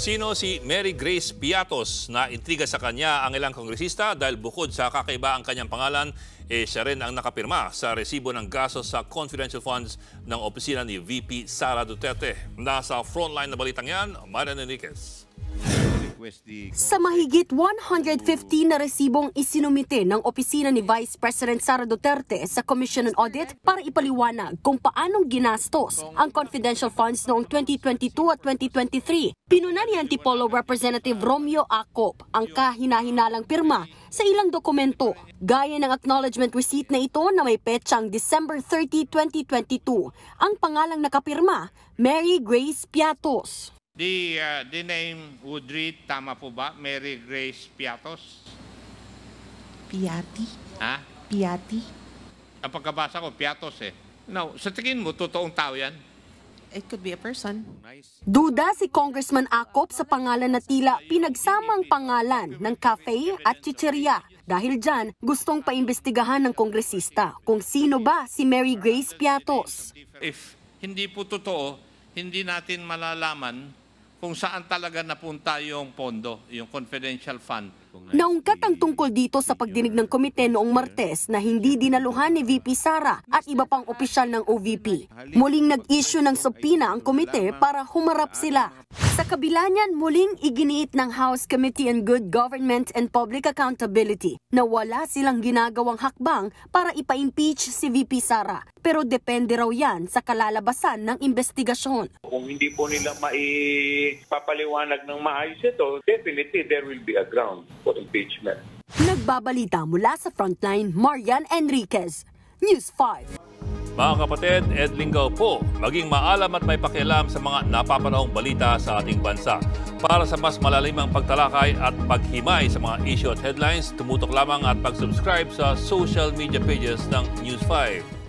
Sino si Mary Grace Piatos na intriga sa kanya ang ilang kongresista dahil bukod sa kakaiba ang kanyang pangalan, eh, siya rin ang nakapirma sa resibo ng gaso sa confidential funds ng opisina ni VP Sara Duterte. Nasa frontline na balitang yan, Marian Enriquez. Sa mahigit 115 na resibong isinumite ng opisina ni Vice President Sara Duterte sa Commission on Audit para ipaliwanag kung paanong ginastos ang confidential funds noong 2022 at 2023. Pinuna ni Antipolo Representative Romeo Acop ang kahinahinalang pirma sa ilang dokumento gaya ng acknowledgement receipt na ito na may petsang December 30, 2022. Ang pangalang nakapirma, Mary Grace Piatos. The, uh, the name would read, tama po ba, Mary Grace Piatos? Piati? Ha? Piati? Ang pagkabasa ko, Piatos eh. Now, sa tingin mo, totoong tao yan? It could be a person. Duda si Congressman Akop sa pangalan na tila pinagsamang pangalan ng cafe at chicheria. Dahil dyan, gustong paimbestigahan ng kongresista kung sino ba si Mary Grace Piatos. If hindi po totoo, hindi natin malalaman kung saan talaga napunta yung pondo, yung confidential fund. Naungkat ang tungkol dito sa pagdinig ng komite noong Martes na hindi dinaluhan ni VP Sara at iba pang opisyal ng OVP. Muling nag-issue ng subpoena ang komite para humarap sila. Sa kabila niyan, muling iginiit ng House Committee on Good Government and Public Accountability na wala silang ginagawang hakbang para ipa-impeach si VP Sara. Pero depende raw yan sa kalalabasan ng investigasyon. Kung hindi po nila maipapaliwanag ng maayos ito, definitely there will be a ground for impeachment. Nagbabalita mula sa frontline, Marian Enriquez, News 5. Mga kapatid, Ed Linggaw po, maging maalam at may pakialam sa mga napapanahong balita sa ating bansa. Para sa mas malalimang pagtalakay at paghimay sa mga issue at headlines, tumutok lamang at pag-subscribe sa social media pages ng News 5.